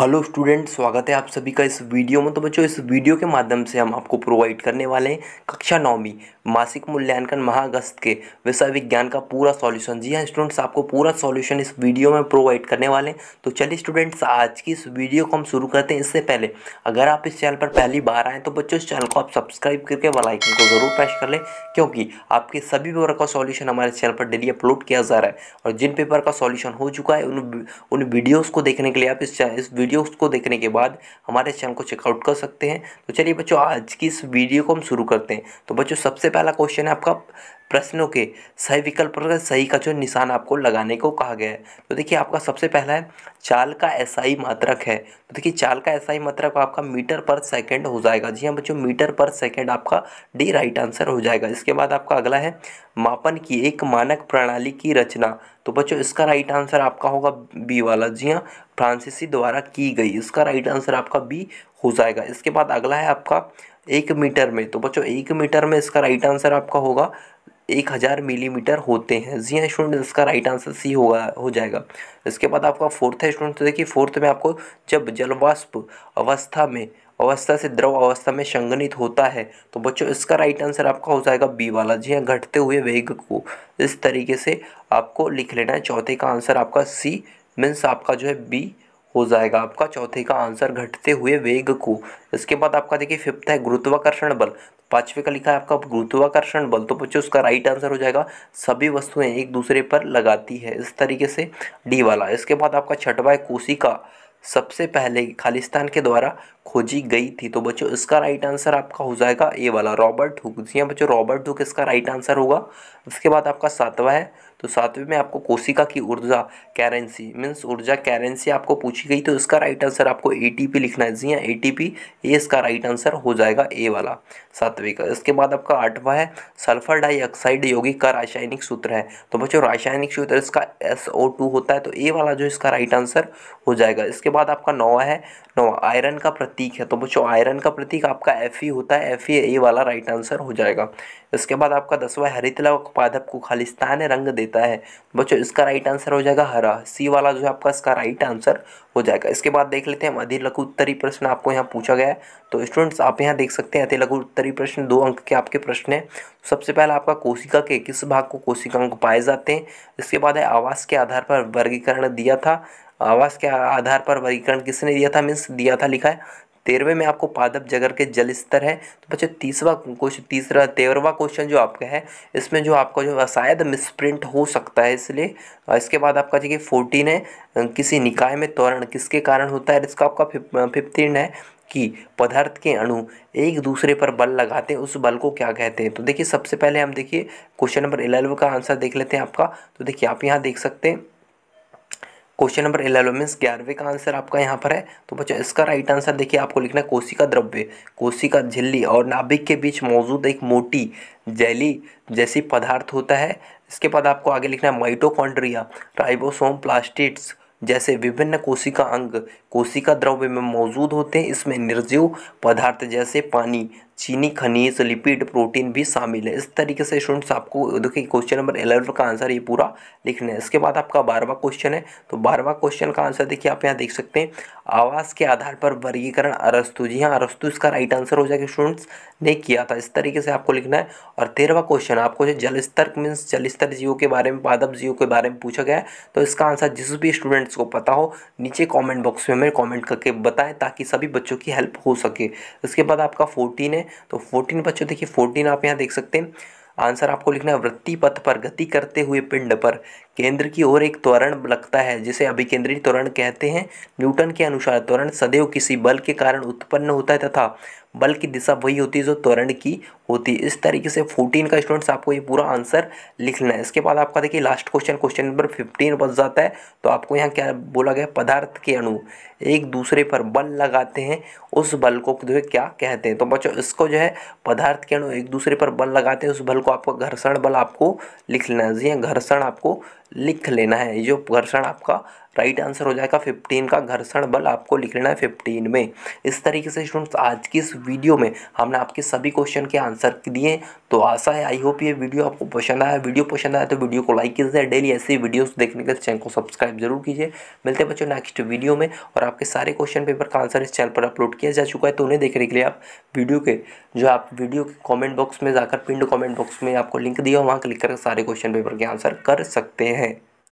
hello student स्वागत है आप सभी का इस वीडियो में तो बच्चों इस वीडियो के माध्यम से हम आपको प्रोवाइड करने वाले हैं कक्षा नौवीं मासिक मूल्यांकन महागस्त के विषय विज्ञान का पूरा सॉल्यूशन जी हाँ स्टूडेंट्स आपको पूरा सॉल्यूशन इस वीडियो में प्रोवाइड करने वाले हैं तो चलिए स्टूडेंट्स आज की इस वीडियो को हम शुरू करते हैं इससे पहले अगर आप इस चैनल पर पहली बार आएँ तो बच्चों इस चैनल को आप सब्सक्राइब करके वालाइकन को जरूर प्रेस कर लें क्योंकि आपके सभी पेपर का सॉल्यूशन हमारे चैनल पर डेली अपलोड किया जा रहा है और जिन पेपर का सॉल्यूशन हो चुका है उन उन वीडियोज़ को देखने के लिए आप इस इस वीडियोस को देखने के बाद हमारे चैनल को चेकआउट कर सकते हैं तो चलिए बच्चों आज की इस वीडियो को हम शुरू करते हैं तो बच्चों सबसे पहला क्वेश्चन है आपका प्रश्नों के सही विकल्प पर सही का जो निशान आपको लगाने को कहा गया है तो देखिए आपका सबसे पहला है चाल का एसआई मात्रक है तो देखिए चाल का एसआई मात्रक आपका मीटर पर सेकंड हो जाएगा जी हाँ बच्चों मीटर पर सेकंड आपका डी राइट आंसर हो जाएगा इसके बाद आपका अगला है मापन की एक मानक प्रणाली की रचना तो बच्चों इसका राइट आंसर आपका होगा बी वाला जी हाँ फ्रांसीसी द्वारा की गई इसका राइट आंसर आपका बी हो जाएगा इसके बाद अगला है आपका एक मीटर में तो बच्चों एक मीटर में इसका राइट आंसर आपका होगा एक हज़ार मिलीमीटर होते हैं जी हाँ स्टूडेंट इसका राइट आंसर सी होगा हो जाएगा इसके बाद आपका फोर्थ है स्टूडेंट तो देखिए फोर्थ में आपको जब जलवाष्प अवस्था में अवस्था से द्रव अवस्था में संगनित होता है तो बच्चों इसका राइट आंसर आपका हो जाएगा बी वाला जी हाँ घटते हुए वेग को इस तरीके से आपको लिख लेना है चौथे का आंसर आपका सी मीन्स आपका जो है बी हो जाएगा आपका चौथे का आंसर घटते हुए वेग को इसके बाद आपका देखिए फिफ्थ है गुरुत्वाकर्षण बल पांचवे का लिखा है आपका गुरुत्वाकर्षण बल तो बच्चों उसका राइट आंसर हो जाएगा सभी वस्तुएं एक दूसरे पर लगाती है इस तरीके से डी वाला इसके बाद आपका छठवा है कोशिका सबसे पहले खालिस्तान के द्वारा खोजी गई थी तो बच्चों इसका राइट आंसर आपका हो जाएगा ए वाला रॉबर्ट हुक जी हाँ बच्चों रॉबर्ट हुक इसका राइट आंसर होगा इसके बाद आपका सातवां है तो सातवें में आपको कोशिका की ऊर्जा कैरेंसी मीन्स ऊर्जा कैरेंसी आपको पूछी गई तो इसका राइट आंसर आपको ए लिखना है जी हाँ ए ये इसका राइट आंसर हो जाएगा ए वाला सातवें का इसके बाद आपका आठवां है सल्फर डाइऑक्साइड यौगिक का रासायनिक सूत्र है तो बच्चों रासायनिक सूत्र इसका एस होता है तो ए वाला जो इसका राइट आंसर हो जाएगा इसके बाद आपका नौवा है नौवा आयरन का प्रतीक है तो बच्चों आयरन का प्रतीक आपका एफ होता है एफ ए वाला राइट आंसर हो जाएगा इसके बाद आपका दसवा हरित लवक पादप को खालिस्तान रंग देता देता है बच्चों इसका राइट आंसर हो जाएगा हरा सी वाला जो है आपका इसका राइट आंसर हो जाएगा इसके बाद देख लेते हैं अधि लघु उत्तरी प्रश्न आपको यहाँ पूछा गया है तो स्टूडेंट्स आप यहाँ देख सकते हैं अति लघु उत्तरी प्रश्न दो अंक के आपके प्रश्न हैं तो सबसे पहला आपका कोशिका के किस भाग को कोशिका अंक पाए जाते हैं इसके बाद है आवास के आधार पर वर्गीकरण दिया था आवास के आधार पर वर्गीकरण किसने दिया था मीन्स दिया था लिखा है तेरहवें में आपको पादप जगर के जल स्तर है तो बच्चे तीसरा क्वेश्चन तीसरा तेरहवा क्वेश्चन जो आपका है इसमें जो आपका जो शायद मिसप्रिंट हो सकता है इसलिए इसके बाद आपका देखिए फोर्टीन है किसी निकाय में त्वरण किसके कारण होता है इसका आपका फिफ्टीन है कि पदार्थ के अणु एक दूसरे पर बल लगाते हैं उस बल को क्या कहते हैं तो देखिए सबसे पहले हम देखिए क्वेश्चन नंबर इलेवन का आंसर देख लेते हैं आपका तो देखिए आप यहाँ देख सकते हैं क्वेश्चन नंबर इलेवन मीन्स ग्यारहवें का आंसर आपका यहाँ पर है तो बच्चों इसका राइट आंसर देखिए आपको लिखना है कोशिका द्रव्य कोशिका झिल्ली और नाभिक के बीच मौजूद एक मोटी जैली जैसी पदार्थ होता है इसके बाद आपको आगे लिखना है माइटोकॉन्ड्रिया राइबोसोम प्लास्टिड्स जैसे विभिन्न कोशिका अंग कोशिका द्रव्य में मौजूद होते हैं इसमें निर्जीव पदार्थ जैसे पानी चीनी खनिज लिपिड प्रोटीन भी शामिल है इस तरीके से स्टूडेंट्स आपको देखिए क्वेश्चन नंबर एलेवन का आंसर ये पूरा लिखना है इसके बाद आपका बारहवा क्वेश्चन है तो बारहवा क्वेश्चन का आंसर देखिए आप यहाँ देख सकते हैं आवास के आधार पर वर्गीकरण अरस्तु जी हाँ अरस्तु इसका राइट आंसर हो जाएगा स्टूडेंट्स ने किया था इस तरीके से आपको लिखना है और तेरहवा क्वेश्चन आपको जल स्तर मीन्स जल स्तर जीवों के बारे में पादप जीवों के बारे में पूछा गया है तो इसका आंसर जिस भी स्टूडेंट्स को पता हो नीचे कॉमेंट बॉक्स में हमें कॉमेंट करके बताएं ताकि सभी बच्चों की हेल्प हो सके इसके बाद आपका फोर्टीन है तो फोर्टीन बच्चों देखिए फोर्टीन आप यहाँ देख सकते हैं आंसर आपको लिखना है वृत्ति पथ पर गति करते हुए पिंड पर केंद्र की ओर एक त्वरण लगता है जिसे अभिकेंद्रित त्वरण कहते हैं न्यूटन के अनुसार त्वरण सदैव किसी बल के कारण उत्पन्न होता है तथा बल की दिशा वही होती है जो त्वरण की होती है इस तरीके से फोर्टीन का स्टूडेंट्स आपको ये पूरा आंसर लिखना है इसके बाद आपका देखिए last question question number fifteen बच जाता है तो आपको यहाँ क्या बोला गया पदार्थ के अणु एक दूसरे पर बल लगाते हैं उस बल को जो है क्या कहते हैं तो बच्चों इसको जो है पदार्थ के अणु एक दूसरे पर बल लगाते हैं उस बल को आपको घर्षण बल आपको लिख लेना है जी हाँ, घर्षण आपको लिख लेना है जो घर्षण आपका राइट आंसर हो जाएगा फिफ्टीन का घर्षण बल आपको लिख लेना है फिफ्टीन में इस तरीके से स्टूडेंट्स आज की इस वीडियो में हमने आपके सभी क्वेश्चन के आंसर दिए तो आशा है आई होप ये वीडियो आपको पसंद आया वीडियो पसंद आया तो वीडियो को लाइक कीजिए डेली ऐसी वीडियोस देखने के लिए चैनल को सब्सक्राइब जरूर कीजिए मिलते बच्चों नेक्स्ट वीडियो में और आपके सारे क्वेश्चन पेपर का आंसर इस चैनल पर अपलोड किया जा चुका है तो उन्हें देखने के लिए आप वीडियो के जो आप वीडियो के कॉमेंट बॉक्स में जाकर पिंड कॉमेंट बॉक्स में आपको लिंक दिया वहाँ क्लिक कर सारे क्वेश्चन पेपर के आंसर कर सकते हैं